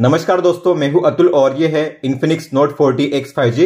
नमस्कार दोस्तों मैं हूं अतुल और ये है Infinix note forty X five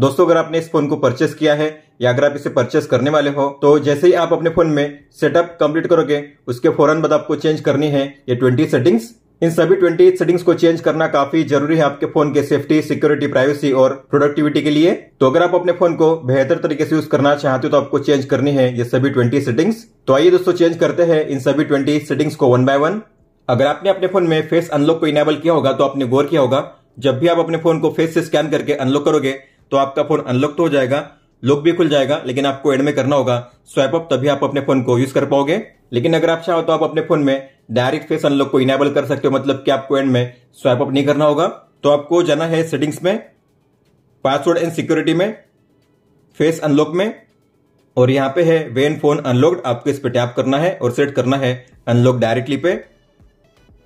दोस्तों अगर आपने इस फोन को परचेस किया है या अगर आप इसे परचेस करने वाले हो तो जैसे ही आप अपने फोन में सेटअप कंप्लीट करोगे उसके फौरन बाद आपको चेंज करनी है ये 20 सेटिंग्स इन सभी ट्वेंटी सेटिंग्स को चेंज करना काफी जरूरी है आपके फोन के सेफ्टी सिक्योरिटी प्राइवेसी और प्रोडक्टिविटी के लिए तो अगर आप अपने फोन को बेहतर तरीके से यूज करना चाहते हो तो आपको चेंज करनी है ये सभी 20 सेटिंग्स तो आइए दोस्तों चेंज करते हैं इन सभी 20 सेटिंग्स को वन बाय वन अगर आपने अपने फोन में फेस अनलॉक को इनेबल किया होगा तो आपने गौर किया होगा जब भी आप अपने फोन को फेस से स्कैन करके अनलॉक करोगे तो आपका फोन अनलॉक तो हो जाएगा लॉक भी खुल जाएगा लेकिन आपको एड में करना होगा स्वैप अप तभी आप अपने फोन को यूज कर पाओगे लेकिन अगर आप चाहो तो आप अपने फोन में डायरेक्ट फेस अनलॉक को इनेबल कर सकते हो मतलब कि आपको एंड में स्वैप अप नहीं करना होगा तो आपको जाना है सेटिंग्स में पासवर्ड एंड सिक्योरिटी में फेस अनलॉक में और यहां पे है वेन फोन अनलॉक्ड आपको इस पे टैप करना है और सेट करना है अनलॉक डायरेक्टली पे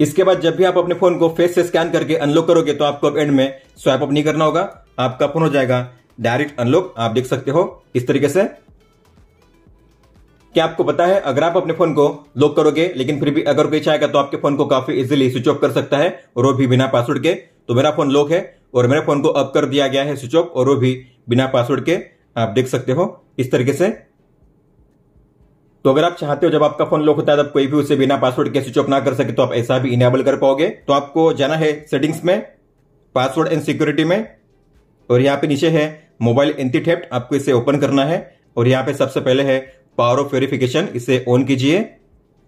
इसके बाद जब भी आप अपने फोन को फेस से स्कैन करके अनलॉक करोगे तो आपको अब एंड में स्वाइप अप नहीं करना होगा आपका फोन हो जाएगा डायरेक्ट अनलॉक आप देख सकते हो इस तरीके से क्या आपको पता है अगर आप अपने फोन को लॉक करोगे लेकिन फिर भी अगर कोई चाहेगा तो आपके फोन को काफी इजिली स्विच ऑफ कर सकता है और वो भी बिना पासवर्ड के तो मेरा फोन लॉक है और मेरे फोन को अप कर दिया गया है स्विच ऑफ और वो भी बिना पासवर्ड के आप देख सकते हो इस तरीके से तो अगर आप चाहते हो जब आपका फोन लॉक होता है तब कोई भी उसे बिना पासवर्ड के स्विच ऑफ ना कर सके तो आप ऐसा भी इनेबल कर पाओगे तो आपको जाना है सेटिंग्स में पासवर्ड एंड सिक्योरिटी में और यहाँ पे नीचे है मोबाइल थेप्ट आपको इसे ओपन करना है और यहाँ पे सबसे पहले है पावर ऑफ वेरिफिकेशन इसे ऑन कीजिए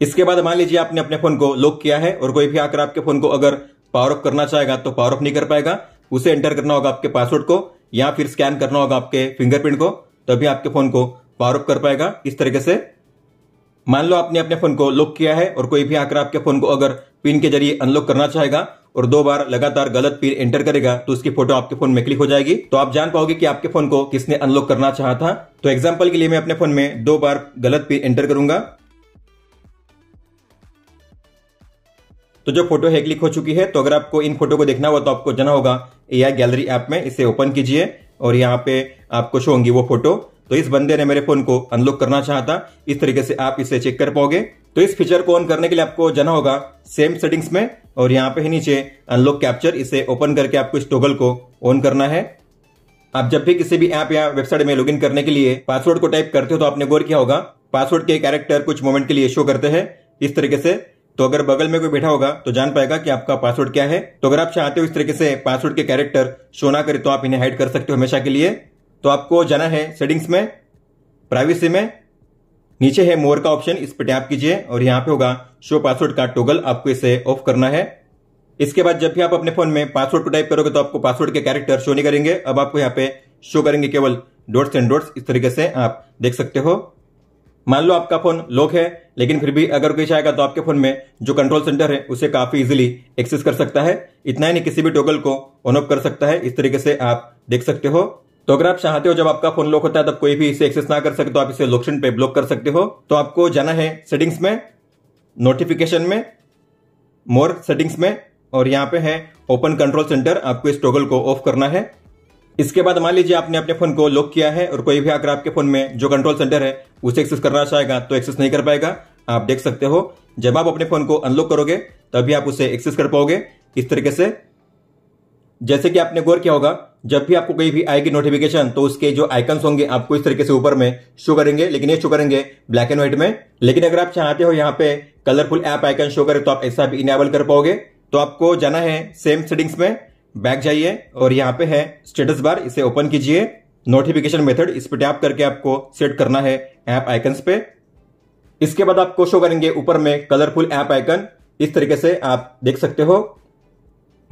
इसके बाद मान लीजिए आपने अपने फोन को लॉक किया है और कोई भी आकर आपके फोन को अगर पावर ऑफ करना चाहेगा तो पावर ऑफ नहीं कर पाएगा उसे एंटर करना होगा आपके पासवर्ड को या फिर स्कैन करना होगा आपके फिंगरप्रिंट को तभी आपके फोन को पावर ऑफ कर पाएगा इस तरीके से मान लो आपने अपने फोन को लॉक किया है और कोई भी आकर आपके फोन को अगर पिन के जरिए अनलॉक करना चाहेगा और दो बार लगातार गलत पिन एंटर करेगा तो उसकी फोटो आपके फोन में क्लिक हो जाएगी तो आप जान पाओगे कि आपके फोन को किसने अनलॉक करना चाहा था तो एग्जाम्पल के लिए मैं अपने फोन में दो बार गलत पिन एंटर करूंगा तो जो फोटो है क्लिक हो चुकी है तो अगर आपको इन फोटो को देखना हो तो आपको जाना होगा ए गैलरी ऐप में इसे ओपन कीजिए और यहाँ पे आपको शो होंगी वो फोटो तो इस बंदे ने मेरे फोन को अनलॉक करना चाहता इस तरीके से आप इसे चेक कर पाओगे तो इस फीचर को ऑन करने के लिए आपको जाना होगा सेम सेटिंग्स में और यहाँ पे ही नीचे अनलॉक कैप्चर इसे ओपन करके आपको इस टोगल को ऑन करना है आप जब भी किसी भी ऐप या वेबसाइट में लॉगिन करने के लिए पासवर्ड को टाइप करते हो तो आपने गौर किया होगा पासवर्ड के कैरेक्टर कुछ मोमेंट के लिए शो करते हैं इस तरीके से तो अगर बगल में कोई बैठा होगा तो जान पाएगा कि आपका पासवर्ड क्या है तो अगर आप चाहते हो इस तरीके से पासवर्ड के कैरेक्टर शो ना करे तो आप इन्हें हाइड कर सकते हो हमेशा के लिए तो आपको जाना है सेटिंग्स में प्राइवेसी में नीचे है मोर का ऑप्शन इस पर टैप कीजिए और यहां पे होगा शो पासवर्ड का टोगल आपको इसे ऑफ करना है इसके बाद जब भी आप अपने फोन में पासवर्ड को टाइप करोगे तो आपको पासवर्ड के कैरेक्टर शो नहीं करेंगे अब आपको यहाँ पे शो करेंगे केवल डॉट्स एंड डॉट्स इस तरीके से आप देख सकते हो मान लो आपका फोन लॉक है लेकिन फिर भी अगर कोई चाहेगा तो आपके फोन में जो कंट्रोल सेंटर है उसे काफी इजिली एक्सेस कर सकता है इतना ही नहीं किसी भी टोगल को ऑन ऑफ कर सकता है इस तरीके से आप देख सकते हो तो अगर आप चाहते हो जब आपका फोन लॉक होता है तब कोई भी इसे एक्सेस ना कर सके तो आप इसे लोकेशन पे ब्लॉक कर सकते हो तो आपको जाना है सेटिंग्स में नोटिफिकेशन में मोर सेटिंग्स में और यहाँ पे है ओपन कंट्रोल सेंटर आपको इस टोगल को ऑफ करना है इसके बाद मान लीजिए आपने अपने फोन को लॉक किया है और कोई भी अगर आपके फोन में जो कंट्रोल सेंटर है उसे एक्सेस करना चाहेगा तो एक्सेस नहीं कर पाएगा आप देख सकते हो जब आप अपने फोन को अनलॉक करोगे तभी आप उसे एक्सेस कर पाओगे इस तरीके से जैसे कि आपने गौर किया होगा जब भी आपको कहीं भी आएगी नोटिफिकेशन तो उसके जो आइकन्स होंगे आपको इस तरीके से ऊपर में शो करेंगे लेकिन ये शो करेंगे ब्लैक एंड व्हाइट में लेकिन अगर आप चाहते हो यहाँ पे कलरफुल ऐप आइकन शो करें तो आप ऐसा भी इनेबल कर पाओगे तो आपको जाना है सेम सेटिंग्स में बैक जाइए और यहाँ पे है स्टेटस बार इसे ओपन कीजिए नोटिफिकेशन मेथड इस पर टैप करके आपको सेट करना है ऐप आइकन पे इसके बाद आपको शो करेंगे ऊपर में कलरफुल ऐप आइकन इस तरीके से आप देख सकते हो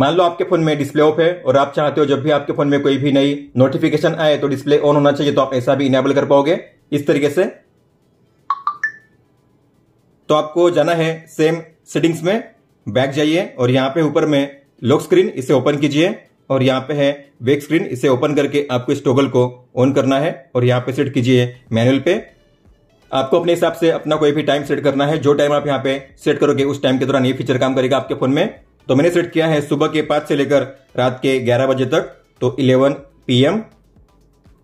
मान लो आपके फोन में डिस्प्ले ऑफ है और आप चाहते हो जब भी आपके फोन में कोई भी नई नोटिफिकेशन आए तो डिस्प्ले ऑन होना चाहिए तो आप ऐसा भी इनेबल कर पाओगे इस तरीके से तो आपको जाना है सेम सेटिंग्स में बैक जाइए और यहाँ पे ऊपर में लॉक स्क्रीन इसे ओपन कीजिए और यहाँ पे है वेक स्क्रीन इसे ओपन करके आपको इस टोगल को ऑन करना है और यहाँ पे सेट कीजिए मैनुअल पे आपको अपने हिसाब से अपना कोई भी टाइम सेट करना है जो टाइम आप यहाँ पे सेट करोगे उस टाइम के दौरान ये फीचर काम करेगा आपके फोन में तो मैंने सेट किया है सुबह के पांच से लेकर रात के ग्यारह बजे तक तो इलेवन पी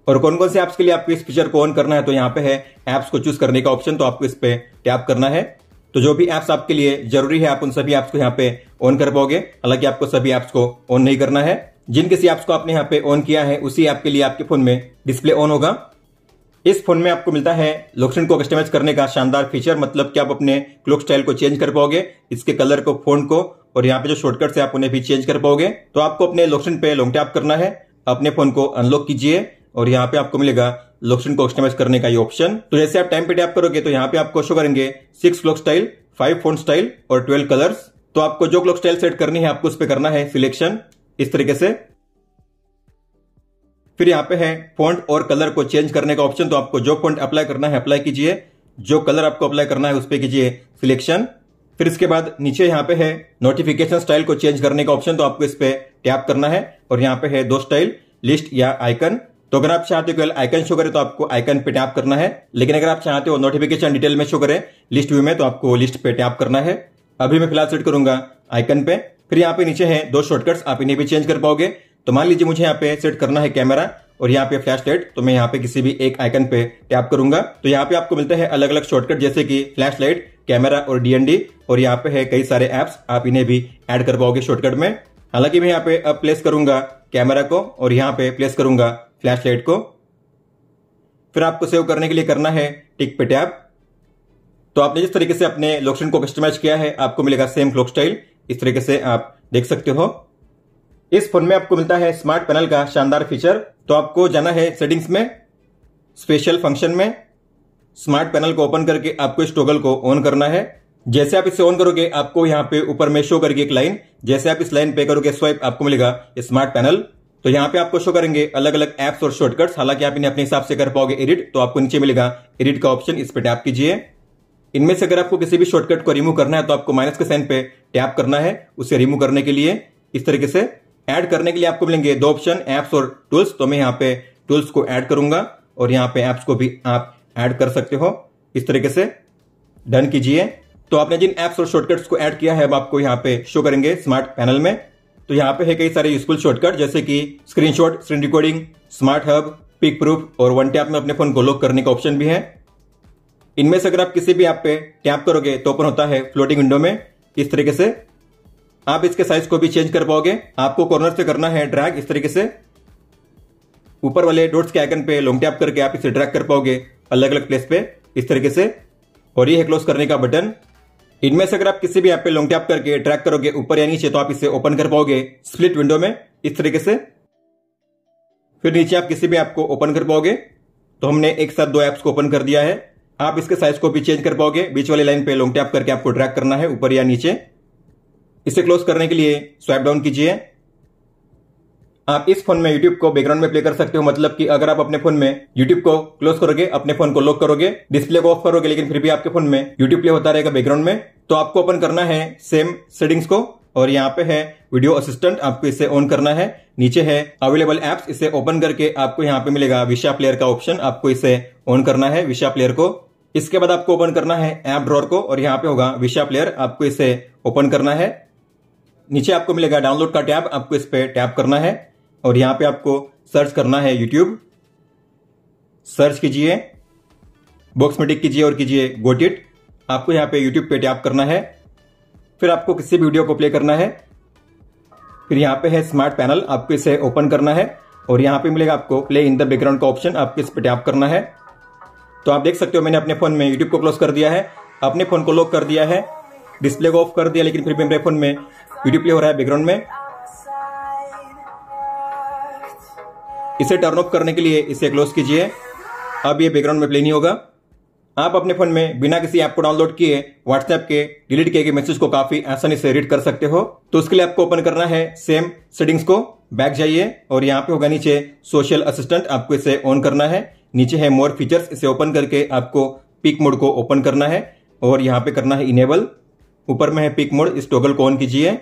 और कौन कौन से ऐप्स के लिए आपको इस फीचर को ऑन करना है तो यहाँ पे है ऐप्स को चूज करने का ऑप्शन तो आपको इस पे टैप करना है तो जो भी ऐप्स आपके लिए जरूरी है आप उन सभी ऐप्स को यहाँ पे ऑन कर पाओगे हालांकि आपको सभी ऐप्स को ऑन नहीं करना है जिन किसी ऐप्स को आपने यहाँ पे ऑन किया है उसी ऐप के लिए आपके फोन में डिस्प्ले ऑन होगा इस फोन में आपको मिलता है लोकेशन को कस्टमाइज करने का शानदार फीचर मतलब कि आप अपने क्लोक स्टाइल को चेंज कर पाओगे इसके कलर को फोन को और यहाँ पे जो शॉर्टकट से आप उन्हें भी चेंज कर पाओगे तो आपको अपने लोकेशन पे लॉन्ग टैप करना है अपने फोन को अनलॉक कीजिए और यहाँ पे आपको मिलेगा लोकेशन को कस्टमाइज करने का ये ऑप्शन तो जैसे आप टाइम पे टैप करोगे तो यहाँ पे आपको शो करेंगे six clock style five phone style और ट्वेल्व कलर्स तो आपको जो क्लॉक स्टाइल सेट करनी है आपको उस पर करना है सिलेक्शन इस तरीके से फिर यहाँ पे है फॉन्ट और कलर को चेंज करने का ऑप्शन तो आपको जो फॉन्ट अप्लाई करना है अप्लाई कीजिए जो कलर आपको अप्लाई करना है उस पर कीजिए सिलेक्शन फिर इसके बाद नीचे यहाँ पे है नोटिफिकेशन स्टाइल को चेंज करने का ऑप्शन तो आपको इस पे टैप करना है और यहाँ पे है दो स्टाइल लिस्ट या आइकन तो अगर आप चाहते हो आइकन शो करे तो आपको आइकन पे टैप करना है लेकिन अगर आप चाहते हो नोटिफिकेशन डिटेल में शो करें लिस्ट व्यू में तो आपको लिस्ट पे टैप करना है अभी मैं फिलहाल सेट करूंगा आइकन पे फिर यहाँ पे नीचे है दो शॉर्टकट्स आप इन्हें भी चेंज कर पाओगे तो मान लीजिए मुझे यहाँ पे सेट करना है कैमरा और यहाँ पे फ्लैश लाइट तो मैं यहाँ पे किसी भी एक आइकन पे टैप करूंगा तो यहाँ पे आपको मिलता है अलग अलग शॉर्टकट जैसे कि फ्लैश लाइट कैमरा और डीएनडी और यहाँ पे है कई सारे एप्स आप इन्हें भी ऐड कर पाओगे शॉर्टकट में हालांकि मैं यहाँ पे अब प्लेस करूंगा कैमरा को और यहाँ पे प्लेस करूंगा फ्लैश लाइट को फिर आपको सेव करने के लिए करना है टिक पे टैप तो आपने जिस तरीके से अपने लोकेशन को कस्टमाइज किया है आपको मिलेगा सेम क्लॉक स्टाइल इस तरीके से आप देख सकते हो इस फोन में आपको मिलता है स्मार्ट पैनल का शानदार फीचर तो आपको जाना है सेटिंग्स में स्पेशल फंक्शन में स्मार्ट पैनल को ओपन करके आपको इस टोगल को ऑन करना है जैसे आप इसे ऑन करोगे आपको यहाँ पे ऊपर में शो करके एक लाइन जैसे आप इस लाइन पे करोगे स्वाइप आपको मिलेगा स्मार्ट पैनल तो यहाँ पे आपको शो करेंगे अलग अलग एप्स और शॉर्टकट्स हालांकि आप इन्हें अपने हिसाब से कर पाओगे एडिट तो आपको नीचे मिलेगा एडिट का ऑप्शन इस पर टैप कीजिए इनमें से अगर आपको किसी भी शॉर्टकट को रिमूव करना है तो आपको माइनस के साइन पे टैप करना है उसे रिमूव करने के लिए इस तरीके से ऐड करने के लिए आपको मिलेंगे दो ऑप्शन एप्स और टूल्स तो मैं यहाँ पे टूल्स को ऐड करूंगा और यहाँ पे ऐप्स को भी आप ऐड कर सकते हो इस तरीके से डन कीजिए तो आपने जिन एप्स और शॉर्टकट्स को ऐड किया है अब आपको यहाँ पे शो करेंगे स्मार्ट पैनल में तो यहाँ पे है कई सारे यूजफुल शॉर्टकट जैसे कि screenshot screen recording smart hub peek proof और वन टैप में अपने फोन को लॉक करने का ऑप्शन भी है इनमें से अगर आप किसी भी ऐप पे टैप करोगे तो ओपन होता है फ्लोटिंग विंडो में इस तरीके से आप इसके साइज को भी चेंज कर पाओगे आपको कॉर्नर से करना है ड्रैग इस तरीके से ऊपर वाले डोट्स के आइकन पे लॉन्ग टैप करके आप इसे ड्रैग कर पाओगे अलग अलग प्लेस पे इस तरीके से और ये है क्लोज करने का बटन इनमें से अगर आप किसी भी ऐप पे लॉन्ग टैप करके ट्रैक करोगे ऊपर या नीचे तो आप इसे ओपन कर पाओगे स्प्लिट विंडो में इस तरीके से फिर नीचे आप किसी भी ऐप को ओपन कर पाओगे तो हमने एक साथ दो ऐप्स को ओपन कर दिया है आप इसके साइज को भी चेंज कर पाओगे बीच वाली लाइन पे लॉन्ग टैप करके आपको ट्रैक करना है ऊपर या नीचे इसे क्लोज करने के लिए स्वाइप डाउन कीजिए आप इस फोन में YouTube को बैकग्राउंड में प्ले कर सकते हो मतलब कि अगर आप अपने फोन में YouTube को क्लोज करोगे अपने फोन को लॉक करोगे डिस्प्ले को ऑफ करोगे लेकिन फिर भी आपके फोन में YouTube प्ले होता रहेगा बैकग्राउंड में तो आपको ओपन करना है सेम सेटिंग्स को और यहाँ पे है वीडियो असिस्टेंट आपको इसे ऑन करना है नीचे है अवेलेबल एप्स इसे ओपन करके आपको यहाँ पे मिलेगा विशा प्लेयर का ऑप्शन आपको इसे ऑन करना है विशा प्लेयर को इसके बाद आपको ओपन करना है एप ड्रॉर को और यहाँ पे होगा विशा प्लेयर आपको इसे ओपन करना है नीचे आपको मिलेगा डाउनलोड का टैब आपको इस पर टैप करना है और यहां पे आपको सर्च करना है यूट्यूब सर्च कीजिए बॉक्स में टिक कीजिए और कीजिए गोटिट आपको यहाँ पे यूट्यूब पे टैप करना है फिर आपको किसी भी वीडियो को प्ले करना है फिर यहां पे है स्मार्ट पैनल आपको इसे ओपन करना है और यहां पे मिलेगा आपको प्ले इन द बैकग्राउंड का ऑप्शन आपको इस पर टैप करना है तो आप देख सकते हो मैंने अपने फ़ोन में यूट्यूब को क्लोज कर दिया है अपने फ़ोन को लॉक कर दिया है डिस्प्ले को ऑफ कर दिया लेकिन फिर भी मेरे फ़ोन में यूट्यूब प्ले हो रहा है बैकग्राउंड में इसे टर्न ऑफ करने के लिए इसे क्लोज कीजिए अब ये बैकग्राउंड में प्ले नहीं होगा आप अपने फोन में बिना किसी ऐप को डाउनलोड किए व्हाट्सएप के डिलीट किए गए मैसेज को काफी आसानी से रीड कर सकते हो तो उसके लिए आपको ओपन करना है सेम सेटिंग्स को बैक जाइए और यहाँ पे होगा नीचे सोशल असिस्टेंट आपको इसे ऑन करना है नीचे है मोर फीचर्स इसे ओपन करके आपको पिक मोड को ओपन करना है और यहाँ पे करना है इनेबल ऊपर में है पिक मोड इस टोगल को ऑन कीजिए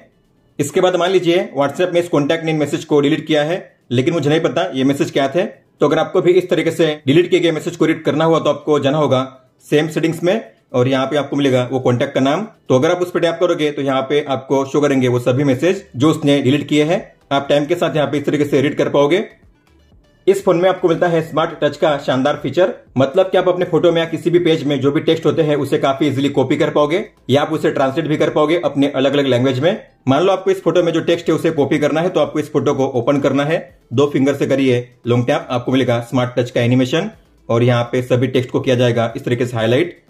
इसके बाद मान लीजिए व्हाट्सएप में इस कॉन्टेक्ट ने मैसेज को डिलीट किया है लेकिन मुझे नहीं पता ये मैसेज क्या थे तो अगर आपको भी इस तरीके से डिलीट किए गए मैसेज को रीड करना हुआ तो आपको जाना होगा सेम सेटिंग्स में और यहाँ पे आपको मिलेगा वो कॉन्टेक्ट का नाम तो अगर आप उस पर टैप करोगे तो यहाँ पे आपको शो करेंगे वो सभी मैसेज जो उसने डिलीट किए हैं आप टाइम के साथ यहाँ पे इस तरीके से रीड कर पाओगे इस फोन में आपको मिलता है स्मार्ट टच का शानदार फीचर मतलब कि आप अपने फोटो में या किसी भी पेज में जो भी टेक्स्ट होते हैं उसे काफी इजीली कॉपी कर पाओगे या आप उसे ट्रांसलेट भी कर पाओगे अपने अलग अलग लैंग्वेज में मान लो आपको इस फोटो में जो टेक्स्ट है उसे कॉपी करना है तो आपको इस फोटो को ओपन करना है दो फिंगर से करिए लॉन्ग टैप आपको मिलेगा स्मार्ट टच का एनिमेशन और यहाँ पे सभी टेक्स्ट को किया जाएगा इस तरीके से हाईलाइट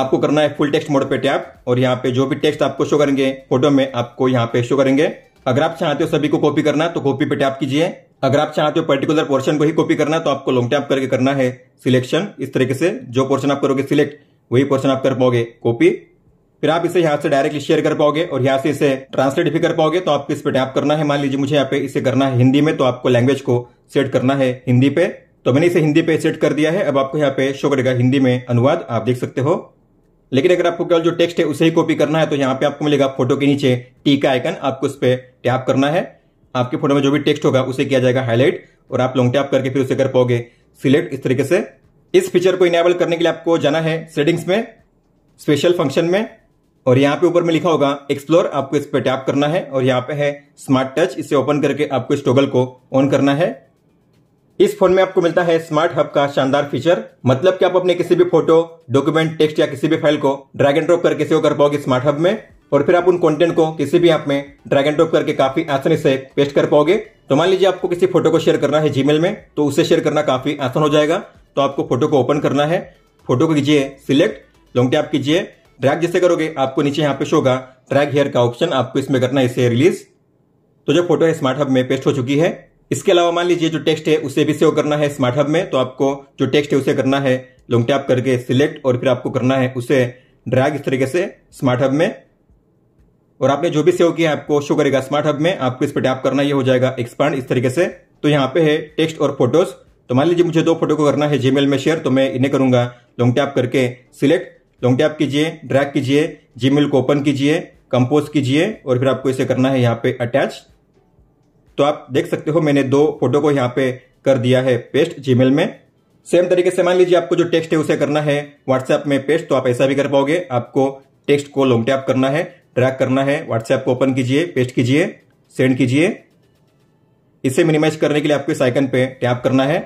आपको करना है फुल टेक्स्ट मोड पे टैप और यहाँ पे जो भी टेक्स्ट आपको शो करेंगे फोटो में आपको यहाँ पे शो करेंगे अगर आप चाहते हो सभी को कॉपी करना तो कॉपी पे टैप कीजिए अगर आप चाहते हो पर्टिकुलर पोर्शन को ही कॉपी करना तो आपको लॉन्ग टैप करके करना है सिलेक्शन इस तरीके से जो पोर्शन आप करोगे सिलेक्ट वही पोर्शन आप कर पाओगे कॉपी फिर आप इसे यहाँ से डायरेक्टली शेयर कर पाओगे और यहाँ से इसे ट्रांसलेट भी कर पाओगे तो आपको इस पर टैप करना है मान लीजिए मुझे यहाँ पे इसे करना है हिंदी में तो आपको लैंग्वेज को सेट करना है हिंदी पे तो मैंने इसे हिंदी पे सेट कर दिया है अब आपको यहाँ पे शो करेगा हिंदी में अनुवाद आप देख सकते हो लेकिन अगर आपको केवल जो टेक्स्ट है उसे ही कॉपी करना है तो यहाँ पे आपको मिलेगा फोटो के नीचे टी का आइकन आपको उस पर टैप करना है आपके फोटो में जो भी टेक्स्ट होगा उसे किया जाएगा हाईलाइट और आप लॉन्ग टैप करके फिर उसे कर पाओगे सिलेक्ट इस तरीके से इस फीचर को इनेबल करने के लिए आपको जाना है सेटिंग्स में स्पेशल फंक्शन में और यहाँ पे ऊपर में लिखा होगा एक्सप्लोर आपको इस पर टैप करना है और यहाँ पे है स्मार्ट टच इसे ओपन करके आपको इस टोगल को ऑन करना है इस फोन में आपको मिलता है स्मार्ट हब का शानदार फीचर मतलब कि आप अपने किसी भी फोटो डॉक्यूमेंट टेक्स्ट या किसी भी फाइल को ड्रैग एंड ड्रॉप करके सेव कर पाओगे स्मार्ट हब में और फिर आप उन कंटेंट को किसी भी ऐप में ड्रैग एंड ड्रॉप करके काफी आसानी से पेस्ट कर पाओगे तो मान लीजिए आपको किसी फोटो को शेयर करना है जीमेल में तो उसे शेयर करना काफी आसान हो जाएगा तो आपको फोटो को ओपन करना है फोटो को कीजिए सिलेक्ट लॉन्ग टैप कीजिए ड्रैग जैसे करोगे आपको नीचे यहाँ पे शो होगा ड्रैग हेयर का ऑप्शन आपको इसमें करना है इसे रिलीज तो जो फोटो है स्मार्ट हब में पेस्ट हो चुकी है इसके अलावा मान लीजिए जो टेक्स्ट है उसे भी सेव करना है स्मार्ट हब में तो आपको जो टेक्स्ट है उसे करना है लॉन्ग टैप करके सिलेक्ट और फिर आपको करना है उसे ड्रैग इस तरीके से स्मार्ट हब में और आपने जो भी सेव किया है आपको शो करेगा स्मार्ट हब में आपको इस पर टैप करना ये हो जाएगा एक्सपांड इस तरीके से तो यहाँ पे है टेक्स्ट और फोटोज तो मान लीजिए मुझे दो फोटो को करना है जीमेल में शेयर तो मैं इन्हें करूंगा लॉन्ग टैप करके सिलेक्ट लॉन्ग टैप कीजिए ड्रैग कीजिए जीमेल को ओपन कीजिए कंपोज कीजिए और फिर आपको इसे करना है यहाँ पे अटैच तो आप देख सकते हो मैंने दो फोटो को यहाँ पे कर दिया है पेस्ट जीमेल में सेम तरीके से मान लीजिए आपको जो टेक्स्ट है उसे करना है व्हाट्सएप में पेस्ट तो आप ऐसा भी कर पाओगे आपको टेक्स्ट को लॉन्ग टैप करना है ड्रैग करना है व्हाट्सएप को ओपन कीजिए पेस्ट कीजिए सेंड कीजिए इसे मिनिमाइज करने के लिए आपको इस आइकन पे टैप करना है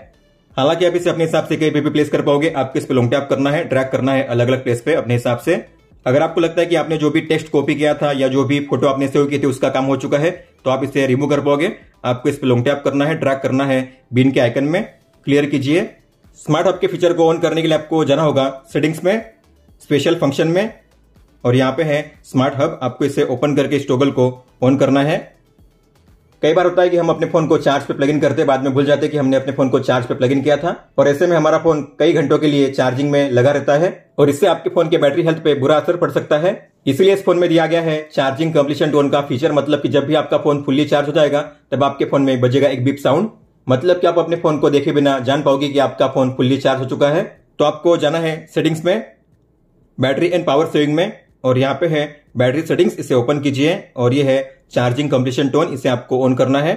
हालांकि आप इसे अपने हिसाब से कहीं पे भी प्लेस कर पाओगे आपको इस पर लॉन्ग टैप करना है ड्रैग करना है अलग अलग प्लेस पे अपने हिसाब से अगर आपको लगता है कि आपने जो भी टेक्स्ट कॉपी किया था या जो भी फोटो आपने सेव की थी उसका काम हो चुका है तो आप इसे रिमूव कर पाओगे आपको इस पर लॉन्ग टैप करना है ड्रैग करना है बिन के आइकन में क्लियर कीजिए स्मार्ट हब के फीचर को ऑन करने के लिए आपको जाना होगा सेटिंग्स में स्पेशल फंक्शन में और यहाँ पे है स्मार्ट हब आपको इसे ओपन करके स्टोगल को ऑन करना है कई बार होता है कि हम अपने फोन को चार्ज पे प्लग इन करते बाद में भूल जाते कि हमने अपने फोन को चार्ज पे प्लग इन किया था और ऐसे में हमारा फोन कई घंटों के लिए चार्जिंग में लगा रहता है और इससे आपके फोन के बैटरी हेल्थ पे बुरा असर पड़ सकता है इसलिए इस फोन में दिया गया है चार्जिंग कम्प्लीशन टोन का फीचर मतलब कि जब भी आपका फोन फुल्ली चार्ज हो जाएगा तब आपके फोन में बजेगा एक बीप साउंड मतलब कि आप अपने फोन को देखे बिना जान पाओगे कि आपका फोन फुल्ली चार्ज हो चुका है तो आपको जाना है सेटिंग्स में बैटरी एंड पावर सेविंग में और यहाँ पे है बैटरी सेटिंग्स इसे ओपन कीजिए और ये है चार्जिंग कंप्लीशन टोन इसे आपको ऑन करना है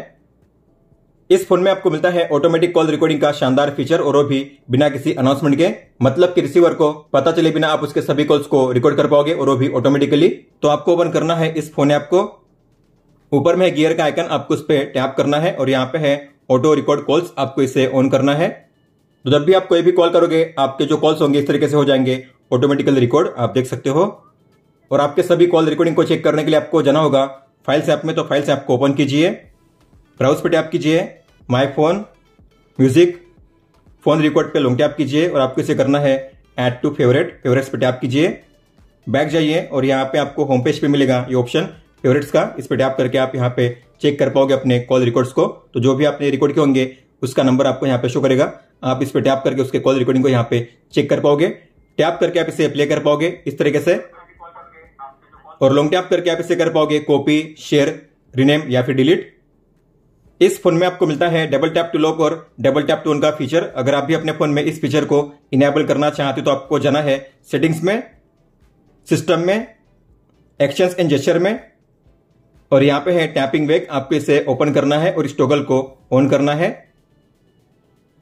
इस फोन में आपको मिलता है ऑटोमेटिक कॉल रिकॉर्डिंग का शानदार फीचर और वो भी बिना किसी अनाउंसमेंट के मतलब कि रिसीवर को पता चले बिना आप उसके सभी कॉल्स को रिकॉर्ड कर पाओगे और वो भी ऑटोमेटिकली तो आपको ओपन करना है इस फोन ऐप को ऊपर में गियर का आइकन आपको उस पर टैप करना है और यहाँ पे है ऑटो रिकॉर्ड कॉल्स आपको इसे ऑन करना है तो जब भी आप कोई भी कॉल करोगे आपके जो कॉल्स होंगे इस तरीके से हो जाएंगे ऑटोमेटिकल रिकॉर्ड आप देख सकते हो और आपके सभी कॉल रिकॉर्डिंग को चेक करने के लिए आपको जाना होगा फाइल्स ऐप में तो फाइल्स ऐप को ओपन कीजिए ब्राउज पे टैप कीजिए my phone music phone record पे लॉन्ग टैप कीजिए और आपको इसे करना है ऐड टू फेवरेट फेवरेट्स पे टैप कीजिए बैक जाइए और यहाँ पे आपको होम पेज पे मिलेगा ये ऑप्शन फेवरेट्स का इस पर टैप करके आप यहाँ पे चेक कर पाओगे अपने कॉल रिकॉर्ड्स को तो जो भी आपने रिकॉर्ड किए होंगे उसका नंबर आपको यहाँ पे शो करेगा आप इस पर टैप करके उसके कॉल रिकॉर्डिंग को यहाँ पे चेक कर पाओगे टैप करके आप इसे प्ले कर पाओगे इस तरीके से और लॉन्ग टैप करके आप इसे कर पाओगे कॉपी शेयर रिनेम या फिर डिलीट इस फोन में आपको मिलता है डबल टैप टू लॉक और डबल टैप टू उनका फीचर अगर आप भी अपने फोन में इस फीचर को इनेबल करना चाहते हो तो आपको जाना है सेटिंग्स में सिस्टम में एक्शंस एंड जेस्चर में और यहां पे है टैपिंग वेग आपको इसे ओपन करना है और इस टोगल को ऑन करना है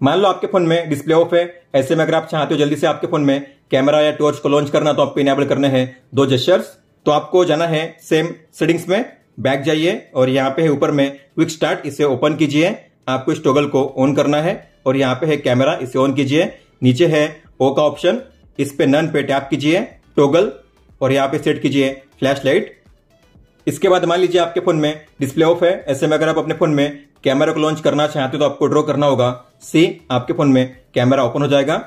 मान लो आपके फोन में डिस्प्ले ऑफ है ऐसे में अगर आप चाहते हो जल्दी से आपके फोन में कैमरा या टॉर्च को लॉन्च करना तो आपको इनेबल करना है दो जेस्चर्स तो आपको जाना है सेम सेटिंग्स में बैक जाइए और यहाँ पे है ऊपर में क्विक स्टार्ट इसे ओपन कीजिए आपको इस टोगल को ऑन करना है और यहाँ पे है कैमरा इसे ऑन कीजिए नीचे है ओ का ऑप्शन इस पे नन पे टैप कीजिए टोगल और यहाँ पे सेट कीजिए फ्लैश लाइट इसके बाद मान लीजिए आपके फोन में डिस्प्ले ऑफ है ऐसे में अगर आप अपने फोन में कैमरा को लॉन्च करना चाहते हो तो आपको ड्रॉ करना होगा सी आपके फोन में कैमरा ओपन हो जाएगा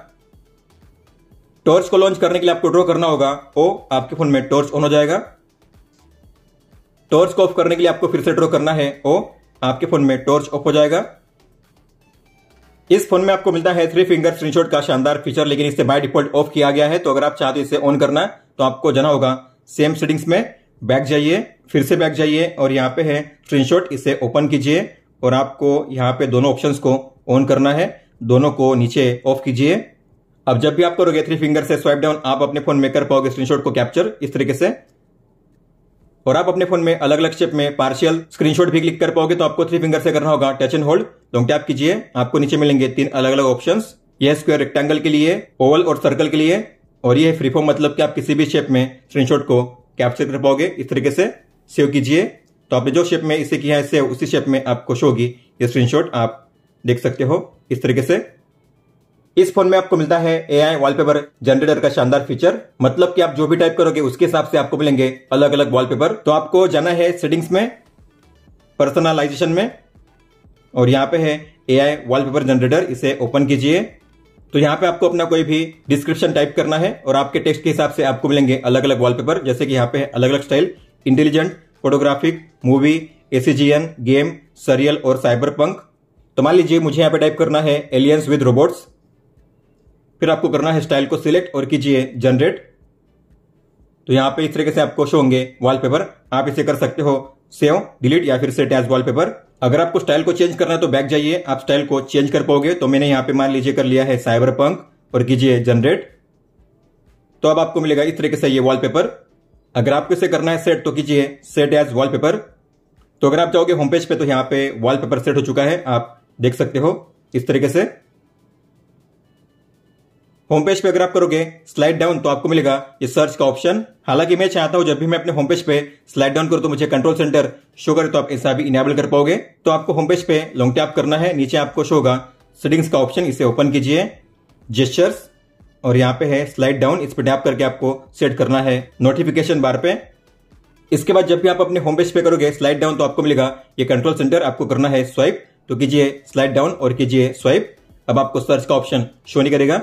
टॉर्च को लॉन्च करने के लिए आपको ड्रॉ करना होगा ओ आपके फोन में टॉर्च ऑन हो जाएगा टॉर्च को ऑफ करने के लिए आपको फिर से ड्रॉ करना है ओ आपके फोन में टॉर्च ऑफ हो जाएगा इस फोन में आपको मिलता है थ्री फिंगर स्क्रीनशॉट का शानदार फीचर लेकिन इसे बाय डिफॉल्ट ऑफ किया गया है तो अगर आप चाहते इसे ऑन करना तो आपको जाना होगा सेम सेटिंग्स में बैक जाइए फिर से बैक जाइए और यहाँ पे है स्क्रीनशॉट इसे ओपन कीजिए और आपको यहाँ पे दोनों ऑप्शंस को ऑन करना है दोनों को नीचे ऑफ कीजिए अब जब भी आप करोगे थ्री फिंगर से स्वाइप डाउन आप अपने फोन में कर पाओगे स्क्रीनशॉट को कैप्चर इस तरीके से और आप अपने फोन में अलग अलग शेप में पार्शियल स्क्रीनशॉट भी क्लिक कर पाओगे तो आपको थ्री फिंगर से करना होगा touch and hold long tap कीजिए आपको नीचे मिलेंगे तीन अलग अलग ऑप्शन ये स्क्वेयर रेक्टेंगल के लिए ओवल और सर्कल के लिए और यह फ्री फॉर्म मतलब कि आप किसी भी शेप में स्क्रीनशॉट को कैप्चर कर पाओगे इस तरीके से सेव कीजिए तो आपने जो शेप में इसे किया है सेव उसी शेप में आपको शो होगी ये स्क्रीनशॉट आप देख सकते हो इस तरीके से इस फोन में आपको मिलता है एआई वॉलपेपर जनरेटर का शानदार फीचर मतलब कि आप जो भी टाइप करोगे उसके हिसाब से आपको मिलेंगे अलग अलग वॉलपेपर तो आपको जाना है सेटिंग्स में पर्सनलाइजेशन में और यहाँ पे है एआई वॉलपेपर जनरेटर इसे ओपन कीजिए तो यहाँ पे आपको अपना कोई भी डिस्क्रिप्शन टाइप करना है और आपके टेक्स्ट के हिसाब से आपको मिलेंगे अलग अलग वॉलपेपर जैसे कि यहाँ पे अलग अलग style intelligent photographic movie ACGN game surreal और साइबर पंक तो मान लीजिए मुझे यहाँ पे टाइप करना है एलियंस विद रोबोट्स फिर आपको करना है स्टाइल को सिलेक्ट और कीजिए जनरेट तो यहाँ पे इस तरीके से आपको शो होंगे वॉलपेपर आप इसे कर सकते हो सेव डिलीट या फिर सेट एज वॉलपेपर अगर आपको स्टाइल को चेंज करना है तो बैक जाइए आप स्टाइल को चेंज कर पाओगे तो मैंने यहाँ पे मान लीजिए कर लिया है साइबर पंक और कीजिए जनरेट तो अब आपको मिलेगा इस तरीके से ये वॉलपेपर अगर आपको इसे करना है सेट तो कीजिए सेट एज वॉल तो अगर आप जाओगे होमपेज पे तो यहाँ पे वॉलपेपर सेट हो चुका है आप देख सकते हो इस तरीके से होम पेज पे अगर आप करोगे स्लाइड डाउन तो आपको मिलेगा ये सर्च का ऑप्शन हालांकि मैं चाहता हूं जब भी मैं अपने होम पेज पे स्लाइड डाउन करूं तो मुझे कंट्रोल सेंटर शो करे तो आप ऐसा भी इनेबल कर पाओगे तो आपको होम पेज पे लॉन्ग टैप करना है नीचे आपको शो होगा सेटिंग्स का ऑप्शन इसे ओपन कीजिए जेस्टर्स और यहाँ पे है स्लाइड डाउन इस पर टैप करके आपको सेट करना है नोटिफिकेशन बार पे इसके बाद जब भी आप अपने होम पेज पे करोगे स्लाइड डाउन तो आपको मिलेगा ये कंट्रोल सेंटर आपको करना है स्वाइप तो कीजिए स्लाइड डाउन और कीजिए स्वाइप अब आपको सर्च का ऑप्शन शो नहीं करेगा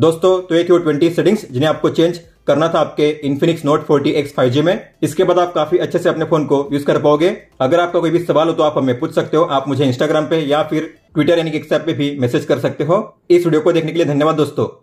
दोस्तों तो ये थी वो ट्वेंटी सेटिंग्स जिन्हें आपको चेंज करना था आपके Infinix note forty X five G में इसके बाद आप काफी अच्छे से अपने फोन को यूज कर पाओगे अगर आपका कोई भी सवाल हो तो आप हमें पूछ सकते हो आप मुझे इंस्टाग्राम पे या फिर ट्विटर यानी कि एक्सएप पे भी मैसेज कर सकते हो इस वीडियो को देखने के लिए धन्यवाद दोस्तों